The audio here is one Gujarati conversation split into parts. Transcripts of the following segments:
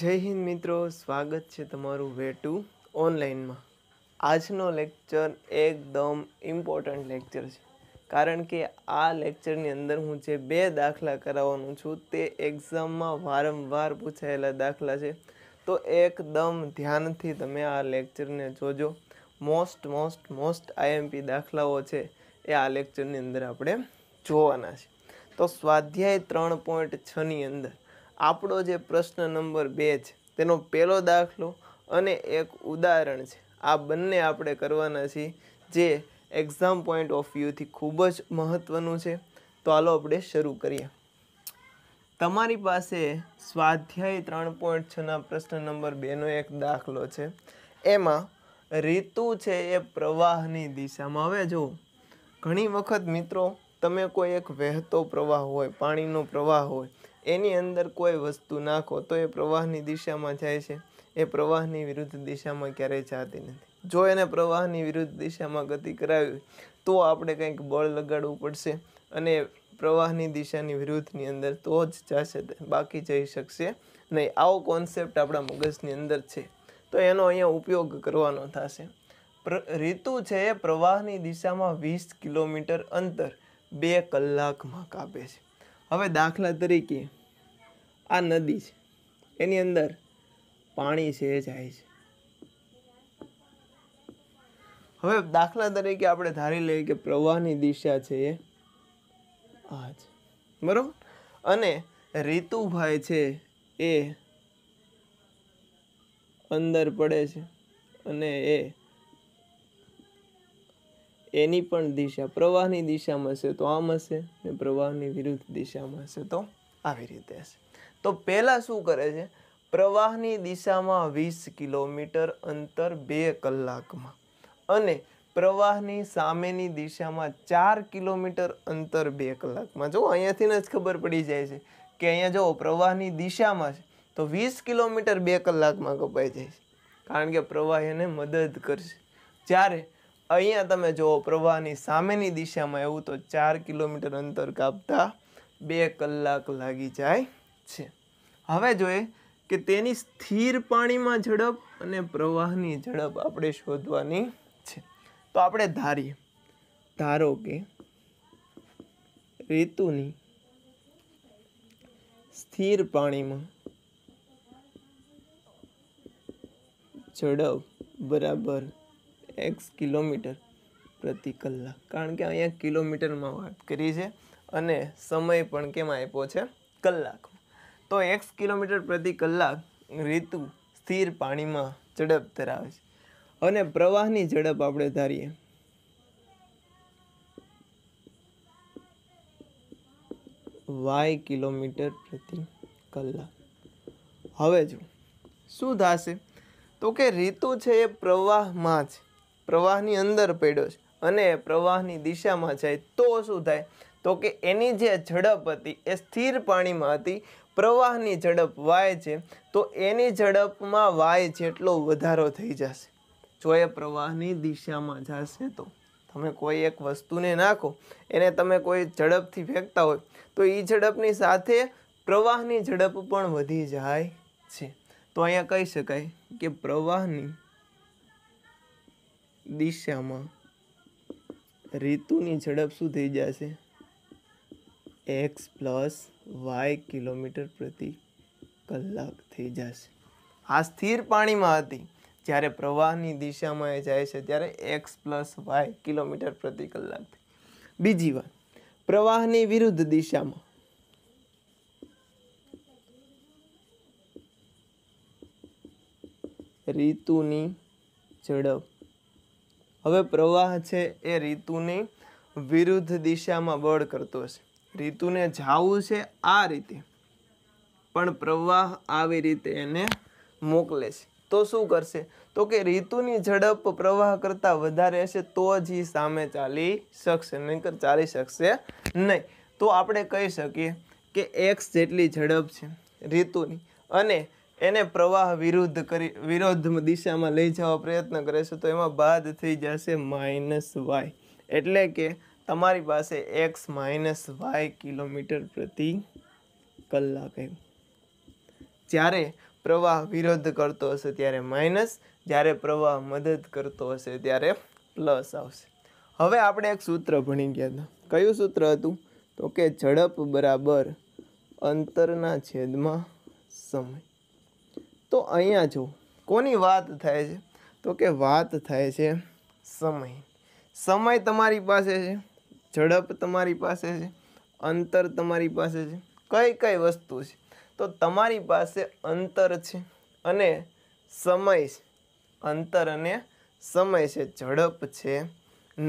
જય હિન્દ મિત્રો સ્વાગત છે તમારું વેટુ ઓનલાઈનમાં આજનો લેક્ચર એકદમ ઇમ્પોર્ટન્ટ લેક્ચર છે કારણ કે આ લેક્ચરની અંદર હું જે બે દાખલા કરાવવાનું છું તે એક્ઝામમાં વારંવાર પૂછાયેલા દાખલા છે તો એકદમ ધ્યાનથી તમે આ લેક્ચરને જોજો મોસ્ટ મોસ્ટ મોસ્ટ આઈએમપી દાખલાઓ છે એ આ લેક્ચરની અંદર આપણે જોવાના છે તો સ્વાધ્યાય ત્રણ પોઈન્ટ છની અંદર આપણો જે પ્રશ્ન નંબર બે છે તેનો પહેલો દાખલો અને એક ઉદાહરણ છે આ બંને આપણે કરવાના છીએ જે એક્ઝામ પોઈન્ટ ઓફ વ્યૂથી ખૂબ જ મહત્ત્વનું છે તો હાલો આપણે શરૂ કરીએ તમારી પાસે સ્વાધ્યાય ત્રણ પોઈન્ટ છના પ્રશ્ન નંબર બેનો એક દાખલો છે એમાં ઋતુ છે એ પ્રવાહની દિશામાં હવે જુઓ ઘણી વખત મિત્રો તમે કોઈ એક વહેતો પ્રવાહ હોય પાણીનો પ્રવાહ હોય એની અંદર કોઈ વસ્તુ નાખો તો એ પ્રવાહની દિશામાં જાય છે એ પ્રવાહની વિરુદ્ધ દિશામાં ક્યારેય જાતી નથી જો એને પ્રવાહની વિરુદ્ધ દિશામાં ગતિ કરાવી તો આપણે કંઈક બળ લગાડવું પડશે અને પ્રવાહની દિશાની વિરુદ્ધની અંદર તો જ જશે બાકી જઈ શકશે નહીં આવો કોન્સેપ્ટ આપણા મગજની અંદર છે તો એનો અહીંયા ઉપયોગ કરવાનો થશે ઋતુ છે એ પ્રવાહની દિશામાં વીસ કિલોમીટર અંતર બે કલાકમાં કાપે છે હવે દાખલા તરીકે આ નદી છે એની અંદર પાણી છે જાય છે હવે દાખલા તરીકે આપણે ધારી લઈએ કે પ્રવાહની દિશા છે એ આ છે બરાબર અને રીતુભાઈ છે એ અંદર પડે છે અને એ એની પણ દિશા પ્રવાહની દિશામાં હશે તો આમ હશે ને પ્રવાહની વિરુદ્ધ દિશામાં હશે તો આવી રીતે હશે તો પહેલાં શું કરે છે પ્રવાહની દિશામાં વીસ કિલોમીટર અંતર બે કલાકમાં અને પ્રવાહની સામેની દિશામાં ચાર કિલોમીટર અંતર બે કલાકમાં જો અહીંયાથી જ ખબર પડી જાય છે કે અહીંયા જો પ્રવાહની દિશામાં છે તો વીસ કિલોમીટર બે કલાકમાં કપાઈ જાય છે કારણ કે પ્રવાહ એને મદદ કરશે જ્યારે અહીંયા તમે જુઓ પ્રવાહની સામેની દિશામાં એવું તો ચાર કિલોમીટર અંતર કાપતા બે કલાક લાગી જાય છે હવે જોઈએ કે તેની સ્થિર પાણીમાં ઝડપ અને પ્રવાહની ઝડપ આપણે શોધવાની છે તો આપણે ધારીએ ધારો કે ઋતુની સ્થિર પાણીમાં ઝડપ બરાબર એક્સ કિલોમીટર પ્રતિ કલાક કારણ કે અહીંયા કિલોમીટરમાં વાત કરી છે અને સમય પણ કેમ આપ્યો છે કલાક તો એક્સ કિલોમીટર પ્રતિ કલાક ઋતુ સ્થિર પાણીમાં ઝડપ ધરાવે છે અને પ્રવાહની ઝડપ આપણે ધારીએ વાય કિલોમીટર પ્રતિ કલાક હવે જો શું થશે તો કે ઋતુ છે એ પ્રવાહમાં જ પ્રવાહની અંદર પડ્યો છે અને પ્રવાહની દિશામાં જાય તો શું થાય તો કે એની જે ઝડપ હતી એ સ્થિર પાણીમાં હતી પ્રવાહની ઝડપ વાય છે તો એની ઝડપમાં વાય જેટલો વધારો થઈ જશે જો એ પ્રવાહની દિશામાં જશે તો તમે કોઈ એક વસ્તુને નાખો એને તમે કોઈ ઝડપથી ફેંકતા હોય તો એ ઝડપની સાથે પ્રવાહની ઝડપ પણ વધી જાય છે તો અહીંયા કહી શકાય કે પ્રવાહની દિશામાં ઋતુની ઝડપ શું થઈ જશે એક્સ પ્લસ વાય કિલોમીટર પ્રતિ કલાક થઈ જશે આ સ્થિર પાણીમાં હતી જ્યારે પ્રવાહની દિશામાં એ જાય છે ત્યારે એક્સ પ્લસ વાય કિલોમીટર પ્રતિ કલાક બીજી વાત પ્રવાહની વિરુદ્ધ દિશામાં ઋતુની ઝડપ હવે પ્રવાહ છે એ ઋતુની વિરુદ્ધ દિશામાં બળ કરતો છે ઋતુને જાવું છે આ રીતે પણ પ્રવાહ આવી રીતે એને મોકલે છે તો શું કરશે તો કે ઋતુની ઝડપ પ્રવાહ કરતાં વધારે હશે તો જ એ સામે ચાલી શકશે નહીંકર ચાલી શકશે નહીં તો આપણે કહી શકીએ કે એક્સ જેટલી ઝડપ છે ઋતુની અને એને પ્રવાહ વિરુદ્ધ કરી વિરોધ દિશામાં લઈ જવા પ્રયત્ન કરે છે તો એમાં બાદ થઈ જશે માઇનસ વાય એટલે કે તમારી પાસે એક્સ માઇનસ વાય કિલોમીટર પ્રતિ કલાકે જ્યારે પ્રવાહ વિરોધ કરતો હશે ત્યારે માઇનસ જ્યારે પ્રવાહ મદદ કરતો હશે ત્યારે પ્લસ આવશે હવે આપણે એક સૂત્ર ભણી ગયા હતા કયું સૂત્ર હતું તો કે ઝડપ બરાબર અંતરના છેદમાં સમય તો અહીંયા જો કોની વાત થાય છે તો કે વાત થાય છે સમય સમય તમારી પાસે છે ઝડપ તમારી પાસે છે અંતર તમારી પાસે છે કઈ કઈ વસ્તુ છે તો તમારી પાસે અંતર છે અને સમય છે અંતર અને સમય છે ઝડપ છે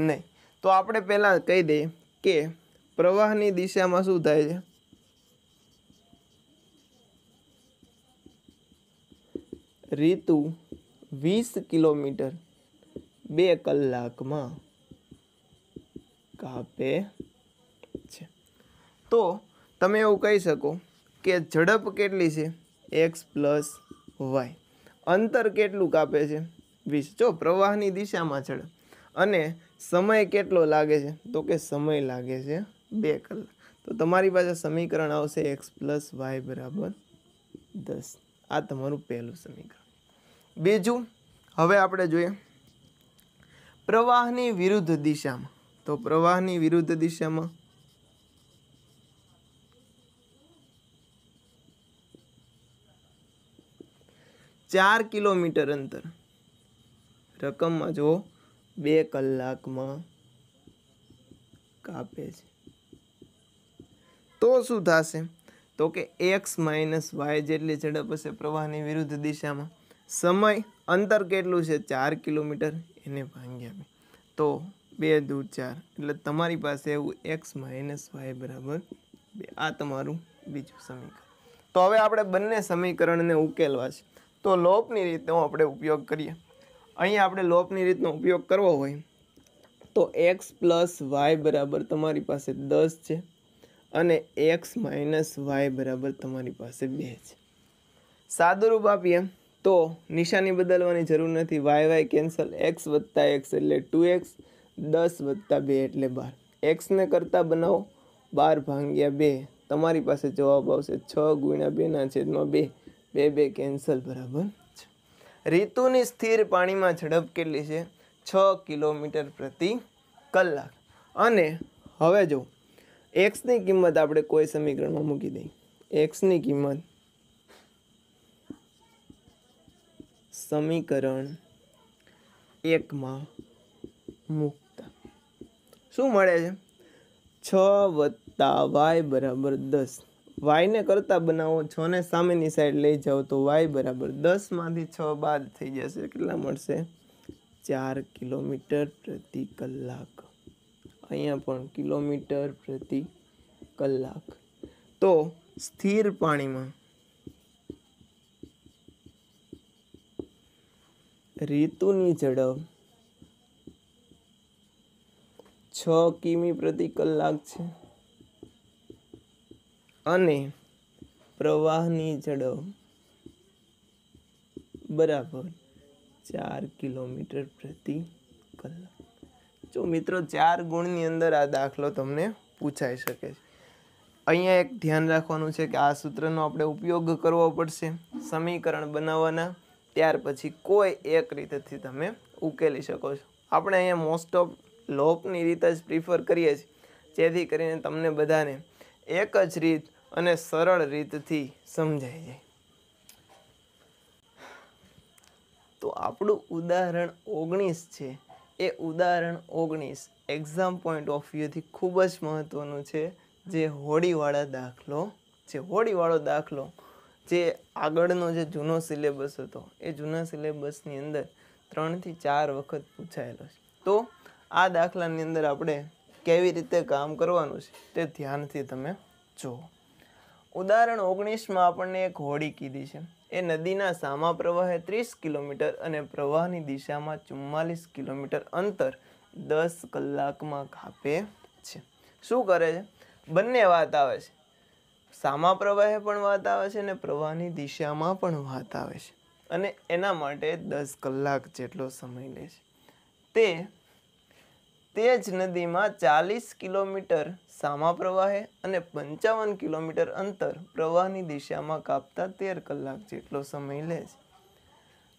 નહીં તો આપણે પહેલાં કહી દઈએ કે પ્રવાહની દિશામાં શું થાય છે રીતુ વીસ કિલોમીટર બે કલાકમાં કાપે છે તો તમે એવું કહી શકો કે ઝડપ કેટલી છે એક્સ પ્લસ વાય અંતર કેટલું કાપે છે વીસ જો પ્રવાહની દિશામાં ઝડપ અને સમય કેટલો લાગે છે તો કે સમય લાગે છે બે કલાક તો તમારી પાસે સમીકરણ આવશે એક્સ પ્લસ વાય બરાબર દસ આ તમારું પહેલું સમીકરણ બીજું હવે આપણે જોઈએ પ્રવાહની વિરુદ્ધ દિશામાં તો પ્રવાહની વિરુદ્ધ દિશામાં ચાર કિલોમીટર અંતર રકમમાં જો બે કલાકમાં કાપે છે તો શું થશે તો કે એક્સ માઇનસ વાય જેટલી ઝડપ હશે પ્રવાહની વિરુદ્ધ દિશામાં સમય અંતર કેટલું છે ચાર કિલોમીટર એને ભાંગી આપે તો બે દૂર ચાર એટલે તમારી પાસે એવું એક્સ માઇનસ વાય બરાબર બે આ તમારું બીજું સમીકરણ તો હવે આપણે બંને સમીકરણને ઉકેલવા છે તો લોપની રીતનો આપણે ઉપયોગ કરીએ અહીં આપણે લોપની રીતનો ઉપયોગ કરવો હોય તો એક્સ પ્લસ વાય બરાબર તમારી પાસે દસ છે અને એક્સ માઇનસ વાય બરાબર તમારી પાસે બે છે સાદુરૂપ આપીએ તો નિશાની બદલવાની જરૂર નથી વાય વાય કેન્સલ એક્સ વત્તા એક્સ એટલે ટુ એક્સ દસ વત્તા બે એટલે બાર એક્સને કરતાં બનાવો બાર ભાંગ્યા બે તમારી પાસે જવાબ આવશે છ ગુણ્યા બેના છેદમાં બે બે બે કેન્સલ બરાબર છે રીતુની સ્થિર પાણીમાં ઝડપ કેટલી છે છ કિલોમીટર પ્રતિ કલાક અને હવે જો એક્સની કિંમત આપણે કોઈ સમીકરણમાં મૂકી દઈ એક્સની કિંમત સમીકરણ એકમાં મૂકતા શું મળે છે છ વત્તા વાય બરાબર દસ વાયને કરતાં બનાવો છને સામેની સાઈડ લઈ જાઓ તો વાય બરાબર દસમાંથી છ બાદ થઈ જશે કેટલા મળશે ચાર કિલોમીટર પ્રતિ કલાક અહીંયા પણ કિલોમીટર પ્રતિ કલાક તો સ્થિર પાણીમાં રીતુની ઝડપ છ કિમી પ્રતિ કલાક છે અને પ્રવાહની ઝડપ બરાબર ચાર કિલોમીટર પ્રતિ કલાક જો મિત્રો ચાર ગુણની અંદર આ દાખલો તમને પૂછાઈ શકે છે અહીંયા એક ધ્યાન રાખવાનું છે કે આ સૂત્રનો આપણે ઉપયોગ કરવો પડશે સમીકરણ બનાવવાના ત્યાર પછી કોઈ એક રીતેથી તમે ઉકેલી શકો છો આપણે અહીંયા મોસ્ટ ઓફ લોપની રીત જ પ્રિફર કરીએ છીએ જેથી કરીને તમને બધાને એક જ રીત અને સરળ રીતથી સમજાઈ જાય તો આપણું ઉદાહરણ ઓગણીસ છે એ ઉદાહરણ ઓગણીસ એક્ઝામ પોઈન્ટ ઓફ વ્યૂથી ખૂબ જ મહત્ત્વનું છે જે હોળીવાળા દાખલો જે હોળીવાળો દાખલો જે આગળનો જે જૂનો સિલેબસ હતો એ જૂના સિલેબસની અંદર ત્રણથી ચાર વખત પૂછાયેલો છે તો આ દાખલાની અંદર આપણે કેવી રીતે કામ કરવાનું છે તે ધ્યાનથી તમે જુઓ ઉદાહરણ ઓગણીસમાં આપણને એક હોળી કીધી છે એ નદીના સામા પ્રવાહે ત્રીસ કિલોમીટર અને પ્રવાહની દિશામાં ચુમ્માલીસ કિલોમીટર અંતર દસ કલાકમાં કાપે છે શું કરે છે બંને વાત આવે છે સામા પ્રવાહે પણ વાત આવે છે અને પ્રવાહની દિશામાં પણ વાત આવે છે અને એના માટે દસ કલાક જેટલો સમય લે છે તે તે જ નદીમાં ચાલીસ કિલોમીટર સામા પ્રવાહે અને પંચાવન કિલોમીટર અંતર પ્રવાહની દિશામાં કાપતા તેર કલાક જેટલો સમય લે છે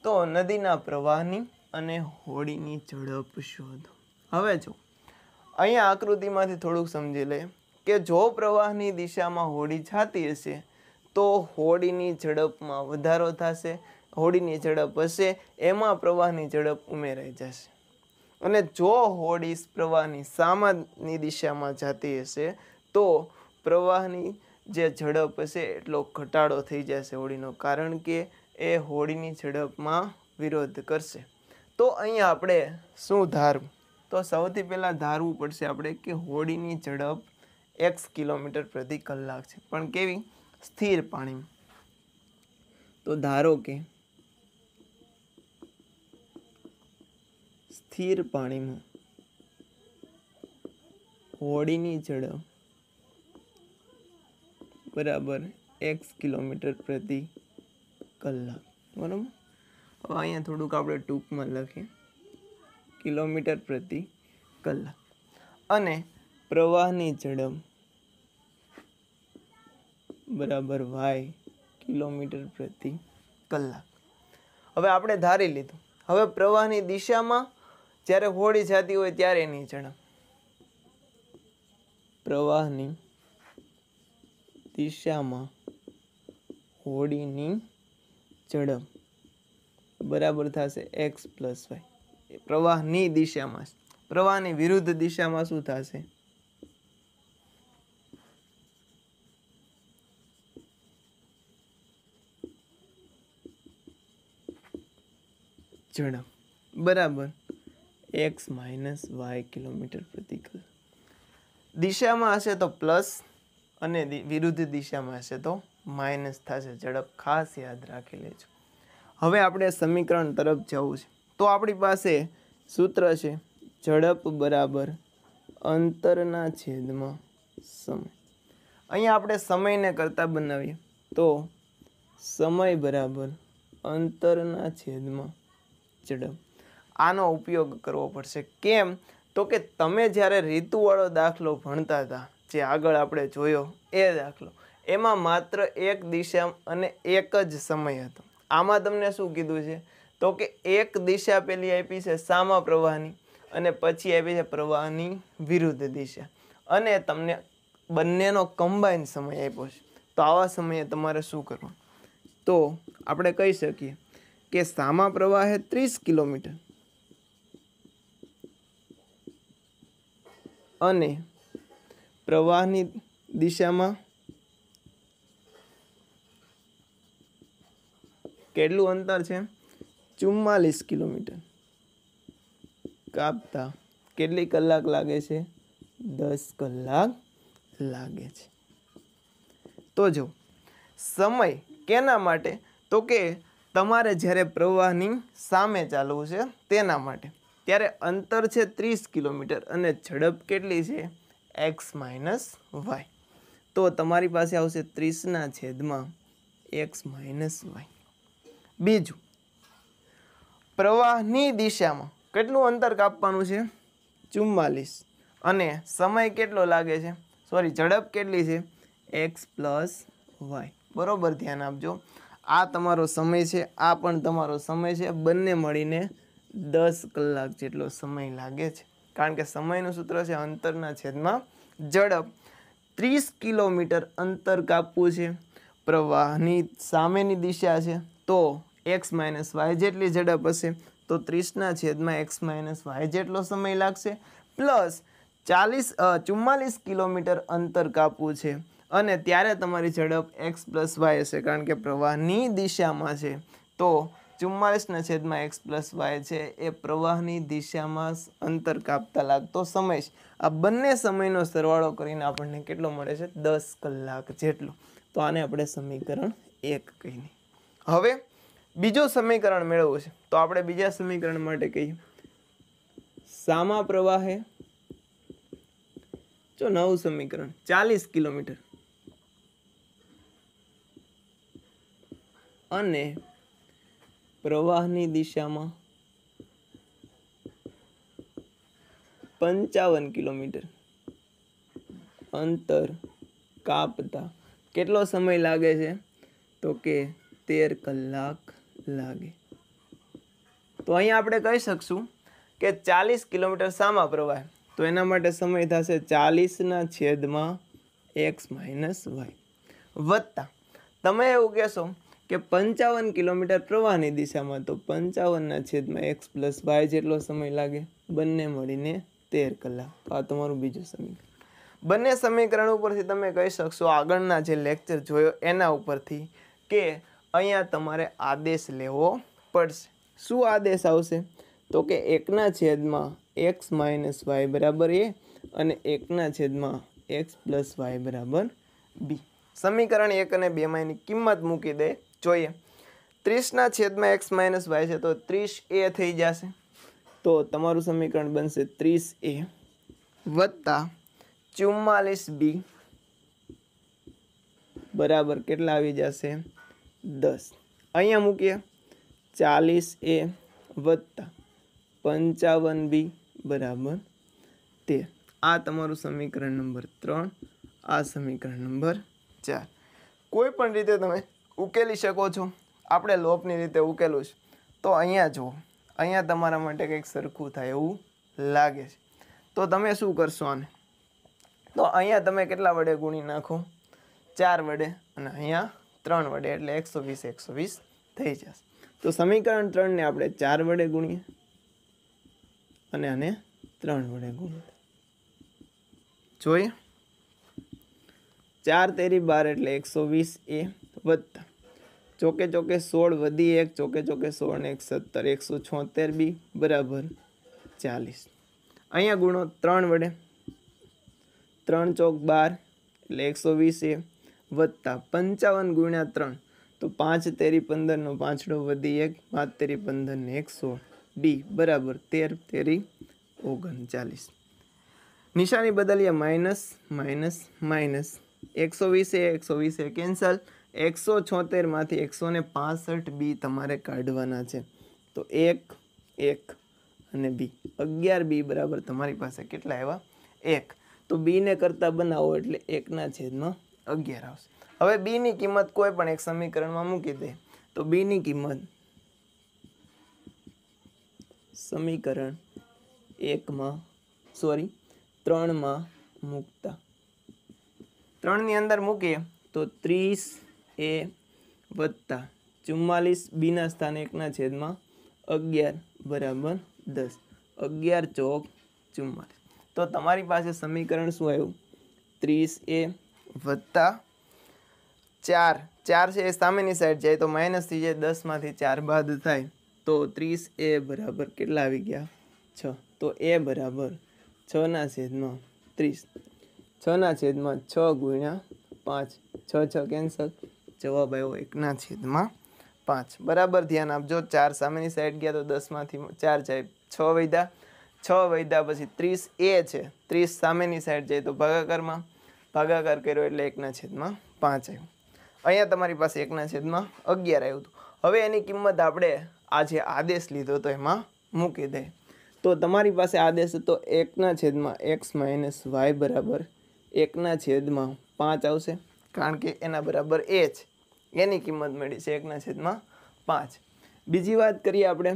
તો નદીના પ્રવાહની અને હોડીની ઝડપ શોધો હવે જો અહીંયા આકૃતિમાંથી થોડુંક સમજી લે કે જો પ્રવાહની દિશામાં હોડી છાતી હશે તો હોડીની ઝડપમાં વધારો થશે હોડીની ઝડપ હશે એમાં પ્રવાહની ઝડપ ઉમેરાઈ જશે અને જો હોડી પ્રવાહની સામાની દિશામાં જતી હશે તો પ્રવાહની જે ઝડપ હશે એટલો ઘટાડો થઈ જશે હોડીનો કારણ કે એ હોડીની ઝડપમાં વિરોધ કરશે તો અહીંયા આપણે શું ધારવું તો સૌથી પહેલાં ધારવું પડશે આપણે કે હોડીની ઝડપ એક્સ કિલોમીટર પ્રતિ કલાક છે પણ કેવી સ્થિર પાણીમાં તો ધારો કે સ્થિર પાણીમાં હોડીની ઝડપ બરાબર એક્સ કિલોમીટર પ્રતિ કલાક બરાબર હવે અહીંયા થોડુંક આપણે ટૂંકમાં લખીએ કિલોમીટર પ્રતિ કલાક અને પ્રવાહની ઝડપ બરાબર વાય કિલોમીટર પ્રતિ કલાક હવે આપણે ધારી લીધું હવે પ્રવાહની દિશામાં જ્યારે હોળી જતી હોય ત્યારે નહીં જણા પ્રવાહની દિશામાં હોળીની ઝડપ બરાબર થશે એક્સ પ્લસ વાય પ્રવાહની દિશામાં પ્રવાહની વિરુદ્ધ દિશામાં શું થશે ઝડપ બરાબર એક્સ માઇનસ વાય કિલોમીટર પ્રતિ કલાક દિશામાં હશે તો પ્લસ અને વિરુદ્ધ દિશામાં હશે તો માઇનસ થશે ઝડપ ખાસ યાદ રાખી લેજો હવે આપણે સમીકરણ તરફ જવું છે તો આપણી પાસે સૂત્ર છે ઝડપ બરાબર અંતરના છેદમાં સમય અહીંયા આપણે સમયને કરતાં બનાવીએ તો સમય બરાબર અંતરના છેદમાં ઝડપ આનો ઉપયોગ કરવો પડશે કેમ તો કે તમે જ્યારે રીતુવાળો દાખલો ભણતા હતા જે આગળ આપણે જોયો એ દાખલો એમાં માત્ર એક દિશા અને એક જ સમય હતો આમાં તમને શું કીધું છે તો કે એક દિશા પેલી આપી છે સામા પ્રવાહની અને પછી આપી છે પ્રવાહની વિરુદ્ધ દિશા અને તમને બંનેનો કમ્બાઈન સમય આપ્યો છે તો આવા સમયે તમારે શું કરવું તો આપણે કહી શકીએ કે સામા પ્રવાહે ત્રીસ કિલોમીટર અને પ્રવાહની દિશામાં કેટલું અંતર છે ચુમ્માલીસ કિલોમીટર કાપતા કેટલી કલાક લાગે છે દસ કલાક લાગે છે તો જો સમય કેના માટે તો કે તમારે જ્યારે પ્રવાહની સામે ચાલવું છે તેના માટે ત્યારે અંતર છે ત્રીસ કિલોમીટર અને ઝડપ કેટલી છે એક્સ માઇનસ વાય તો તમારી પાસે આવશે ત્રીસના છેદમાં એક્સ માઇનસ વાય બીજું પ્રવાહની દિશામાં કેટલું અંતર કાપવાનું છે ચુમ્માલીસ અને સમય કેટલો લાગે છે સોરી ઝડપ કેટલી છે એક્સ પ્લસ વાય બરાબર ધ્યાન આપજો આ તમારો સમય છે આ પણ તમારો સમય છે બંને મળીને દસ કલાક જેટલો સમય લાગે છે કારણ કે સમયનું સૂત્ર છે અંતરના છેદમાં ઝડપ ત્રીસ કિલોમીટર અંતર કાપવું છે પ્રવાહની સામેની દિશા છે તો એક્સ માઇનસ વાય જેટલી ઝડપ હશે તો ત્રીસના છેદમાં એક્સ માઇનસ વાય જેટલો સમય લાગશે પ્લસ ચાલીસ ચુમ્માલીસ કિલોમીટર અંતર કાપવું છે અને ત્યારે તમારી ઝડપ એક્સ પ્લસ વાય હશે કારણ કે પ્રવાહની દિશામાં છે તો ચુમ્માલીસના છેદમાં એક્સ પ્લસ વાય છે એ પ્રવાહની દિશામાં અંતર કાપતા લાગતો સમય છે આ બંને સમયનો સરવાળો કરીને આપણને કેટલો મળે છે દસ કલાક જેટલો તો આને આપણે સમીકરણ એક કહીએ હવે બીજું સમીકરણ મેળવવું છે તો આપણે બીજા સમીકરણ માટે કહીએ સામા પ્રવાહે જો નવું સમીકરણ ચાલીસ કિલોમીટર અને પ્રવાહની દિશામાં પંચાવન કિલોમીટર અંતર કાપતા કેટલો સમય લાગે છે તો કે તેર કલાક લાગે તો અહીંયા આપણે કહી શકશું કે ચાલીસ કિલોમીટર સામા પ્રવાહ તો એના માટે સમય થશે ચાલીસના છેદમાં એક્સ માઇનસ વાય વત્તા તમે એવું કહેશો કે પંચાવન કિલોમીટર પ્રવાહની દિશામાં તો પંચાવનના છેદમાં એક્સ પ્લસ વાય જેટલો સમય લાગે બંને મળીને તેર કલાક આ તમારું બીજું સમીકરણ બંને સમીકરણ ઉપરથી તમે કહી શકશો આગળના જે લેક્ચર જોયો એના ઉપરથી કે અહીંયા તમારે આદેશ લેવો પડશે શું આદેશ આવશે તો કે એકના છેદમાં એક્સ માઇનસ વાય બરાબર એ અને એકના છેદમાં એક્સ પ્લસ વાય બરાબર બી સમીકરણ એક અને બેમાંની કિંમત મૂકી દે જોઈએ ત્રીસના છેદમાં એક્સ માઇનસ વાય છે તો ત્રીસ એ થઈ જશે તો તમારું સમીકરણ બનશે ત્રીસ એ વત્તા ચુમ્માલીસ બી બરાબર કેટલા આવી જશે દસ અહીંયા મૂકીએ ચાલીસ એ વત્તા પંચાવન બી બરાબર તે આ તમારું સમીકરણ નંબર ત્રણ આ સમીકરણ નંબર ચાર કોઈ પણ રીતે તમે ઉકેલી શકો છો આપણે લોપની રીતે ઉકેલું છે તો અહીંયા જુઓ અહીંયા તમારા માટે કંઈક સરખું થાય એવું લાગે છે તો તમે શું કરશો આને તો અહીંયા તમે કેટલા વડે ગુણી નાખો ચાર વડે અને અહીંયા ત્રણ વડે એટલે એકસો વીસ એકસો વીસ થઈ જશે તો સમીકરણ ત્રણને આપણે ચાર વડે ગુણીએ અને આને ત્રણ વડે ગુણીએ જોઈએ ચાર તેરી બાર એટલે એકસો વીસ એ વત્તા ચોકે ચોકે સોળ વધી એક ચોકે ચોકે સોળ ને એક સત્તર એકસો છોતેર બી બરાબર ચાલીસ અહીંયા ગુણો ત્રણ વડે ત્રણ ચોક બાર એટલે એકસો વીસ એ વત્તા પંચાવન ગુણ્યા ત્રણ તો પાંચ તેરી પંદરનો પાંચડો વધી એક પાંચ તેરી પંદર ને એક બી બરાબર તેર તેરી ઓગણચાલીસ નિશાની બદલીએ માઇનસ માઇનસ માઇનસ એકસો વીસે એકસો વીસે કેન્સલ એકસો છોતેરમાંથી એકસો ને પાસઠ બી તમારે કાઢવાના છે તો એક એક અને બી અગિયાર બી બરાબર તમારી પાસે કેટલા એવા એક તો બીને કરતાં બનાવો એટલે એકના છેદમાં અગિયાર આવશે હવે બીની કિંમત કોઈ પણ એક સમીકરણમાં મૂકી દે તો બીની કિંમત સમીકરણ એકમાં સોરી ત્રણમાં મૂકતા ત્રણની અંદર મૂકીએ તો ત્રીસ એ વત્તા ચુમ્માલીસ બીના સ્થાને એકના છેદમાં અગિયાર બરાબર દસ અગિયાર ચોક ચુમ્માલીસ તો તમારી પાસે સમીકરણ શું આવ્યું ત્રીસ એ વત્તા ચાર ચાર છે એ સામેની સાઈડ જાય તો માઇનસ થઈ જાય દસમાંથી ચાર બાદ થાય તો ત્રીસ એ બરાબર કેટલા આવી ગયા છ તો એ બરાબર છના છેદમાં ત્રીસ છના છેદમાં છ ગુણ્યા પાંચ છ છ કેન્સલ જવાબ આવ્યો એકના છેદમાં પાંચ બરાબર ધ્યાન આપજો ચાર સામેની સાઈડ ગયા તો દસમાંથી ચાર જાય છ વૈદા છ વૈદા પછી ત્રીસ એ છે ત્રીસ સામેની સાઈડ જાય તો ભાગાકારમાં ભાગાકાર કર્યો એટલે એકના છેદમાં પાંચ આવ્યું અહીંયા તમારી પાસે એકના છેદમાં અગિયાર આવ્યું હતું હવે એની કિંમત આપણે આ જે આદેશ લીધો તો એમાં મૂકી દે તો તમારી પાસે આદેશ હતો એકના છેદમાં એક્સ માઇનસ વાય બરાબર એકના છેદમાં પાંચ આવશે કારણ કે એના બરાબર એચ એની કિંમત મળી છે એકના છેદમાં પાંચ બીજી વાત કરીએ આપણે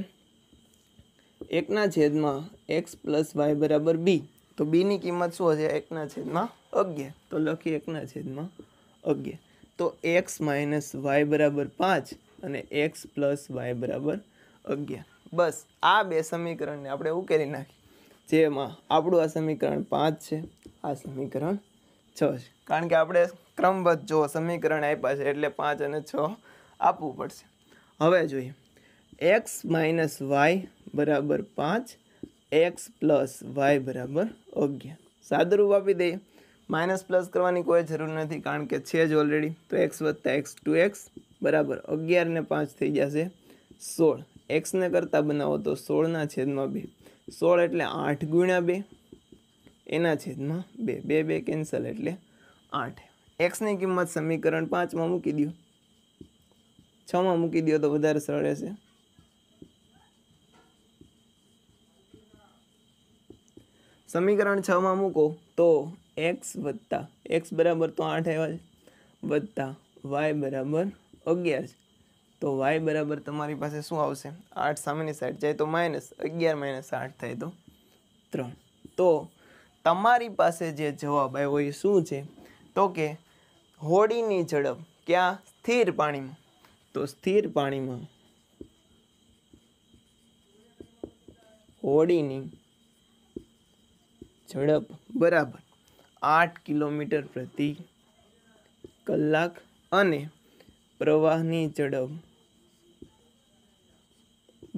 એકના છેદમાં એક્સ પ્લસ વાય બરાબર બી તો બીની કિંમત શું હશે એકના છેદમાં અગિયાર તો લખી એકના છેદમાં અગિયાર તો એક્સ માઇનસ વાય બરાબર પાંચ અને એક્સ પ્લસ વાય બરાબર અગિયાર બસ આ બે સમીકરણને આપણે ઉકેલી નાખી જેમાં આપણું આ સમીકરણ પાંચ છે આ સમીકરણ છ કારણ કે આપણે ક્રમબદ્ધ જો સમીકરણ આપ્યા છે એટલે પાંચ અને છ આપવું પડશે હવે જોઈએ એક્સ માઇનસ વાય બરાબર પાંચ એક્સ પ્લસ વાય બરાબર અગિયાર સાદુરૂપ આપી દઈએ માઇનસ પ્લસ કરવાની કોઈ જરૂર નથી કારણ કે છે જ ઓલરેડી તો એક્સ વત્તા એક્સ ટુ એક્સ બરાબર અગિયાર ને પાંચ થઈ જશે સોળ એક્સને કરતાં બનાવો તો સોળના છેદમાં બે સોળ એટલે આઠ ગુણ્યા બે એના છેદમાં બે બે બે કેન્સલ એટલે આઠ એક્સની કિંમત સમીકરણ પાંચમાં મૂકી દો છમાં મૂકી દો તો વધારે સરળ રહેશે સમીકરણ છમાં મૂકો તો એક્સ વત્તા એક્સ બરાબર તો આઠ આવ્યા છે વત્તા વાય બરાબર અગિયાર છે તો વાય બરાબર તમારી પાસે શું આવશે આઠ સામેની સાઈડ જાય તો માઇનસ અગિયાર માઇનસ આઠ થાય તો ત્રણ તો તમારી પાસે જે જવાબ આવ્યો એ શું છે તો કે હોડીની ઝડપ ક્યાં સ્થિર પાણીમાં તો સ્થિર પાણીમાં હોડીની ઝડપ બરાબર આઠ કિલોમીટર પ્રતિ કલાક અને પ્રવાહની ઝડપ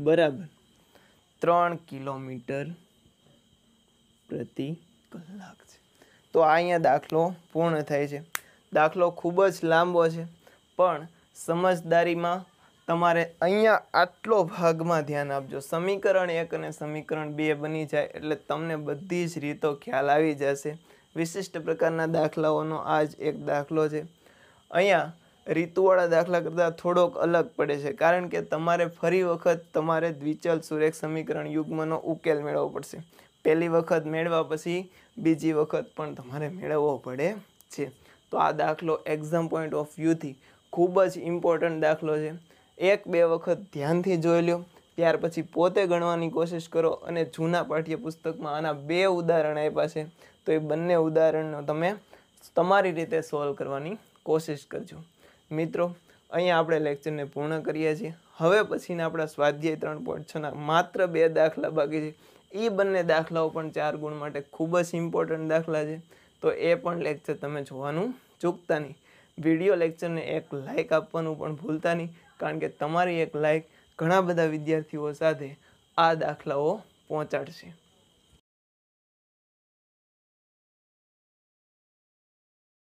બરાબર ત્રણ કિલોમીટર પ્રતિ કલાક છે તો આ અહીંયા દાખલો પૂર્ણ થાય છે દાખલો ખૂબ જ લાંબો છે પણ સમજદારીમાં તમારે અહીંયા આટલો ભાગમાં ધ્યાન આપજો સમીકરણ એક અને સમીકરણ બે બની જાય એટલે તમને બધી જ રીતો ખ્યાલ આવી જશે વિશિષ્ટ પ્રકારના દાખલાઓનો આ જ એક દાખલો છે અહીંયા રીતુવાળા દાખલા કરતાં થોડોક અલગ પડે છે કારણ કે તમારે ફરી વખત તમારે દ્વિચલ સુરેખ સમીકરણ યુગ્મનો ઉકેલ મેળવવો પડશે પહેલી વખત મેળવા પછી બીજી વખત પણ તમારે મેળવવો પડે છે તો આ દાખલો એક્ઝામ પોઈન્ટ ઓફ વ્યૂથી ખૂબ જ ઇમ્પોર્ટન્ટ દાખલો છે એક બે વખત ધ્યાનથી જોઈ લો ત્યાર પછી પોતે ગણવાની કોશિશ કરો અને જૂના પાઠ્યપુસ્તકમાં આના બે ઉદાહરણ આપ્યા છે તો એ બંને ઉદાહરણનો તમે તમારી રીતે સોલ્વ કરવાની કોશિશ કરજો મિત્રો અહીંયા આપણે લેક્ચરને પૂર્ણ કરીએ છીએ હવે પછીના આપણા સ્વાધ્યાય ત્રણ પોઈન્ટ છના માત્ર બે દાખલા બાકી છે એ બંને દાખલાઓ પણ ચાર ગુણ માટે ખૂબ જ ઇમ્પોર્ટન્ટ દાખલા છે તો એ પણ લેક્ચર તમે જોવાનું ચૂકતા નહીં વિડીયો લેક્ચરને એક લાઇક આપવાનું પણ ભૂલતા નહીં કારણ કે તમારી એક લાઇક ઘણા બધા વિદ્યાર્થીઓ સાથે આ દાખલાઓ પહોંચાડશે